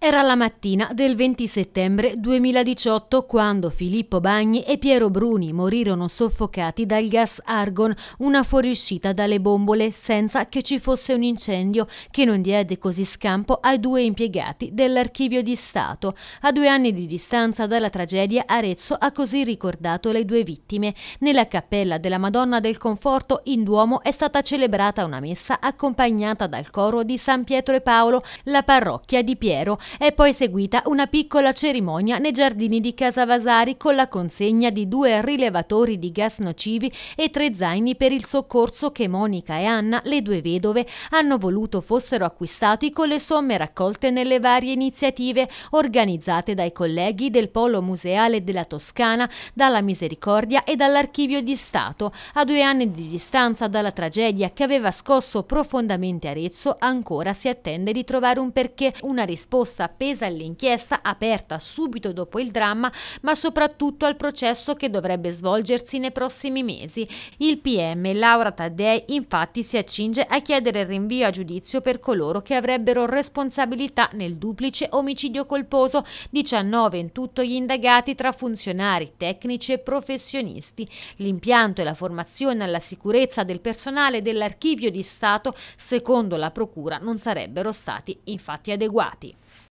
Era la mattina del 20 settembre 2018 quando Filippo Bagni e Piero Bruni morirono soffocati dal gas argon, una fuoriuscita dalle bombole senza che ci fosse un incendio che non diede così scampo ai due impiegati dell'archivio di Stato. A due anni di distanza dalla tragedia Arezzo ha così ricordato le due vittime. Nella cappella della Madonna del Conforto in Duomo è stata celebrata una messa accompagnata dal coro di San Pietro e Paolo, la parrocchia di Piero è poi seguita una piccola cerimonia nei giardini di Casa Vasari con la consegna di due rilevatori di gas nocivi e tre zaini per il soccorso che Monica e Anna, le due vedove, hanno voluto fossero acquistati con le somme raccolte nelle varie iniziative organizzate dai colleghi del Polo Museale della Toscana, dalla Misericordia e dall'Archivio di Stato, a due anni di distanza dalla tragedia che aveva scosso profondamente Arezzo, ancora si attende di trovare un perché, una risposta risposta appesa all'inchiesta aperta subito dopo il dramma, ma soprattutto al processo che dovrebbe svolgersi nei prossimi mesi. Il PM Laura Taddei infatti si accinge a chiedere il rinvio a giudizio per coloro che avrebbero responsabilità nel duplice omicidio colposo, 19 in tutto gli indagati tra funzionari, tecnici e professionisti. L'impianto e la formazione alla sicurezza del personale dell'archivio di Stato, secondo la Procura, non sarebbero stati infatti adeguati.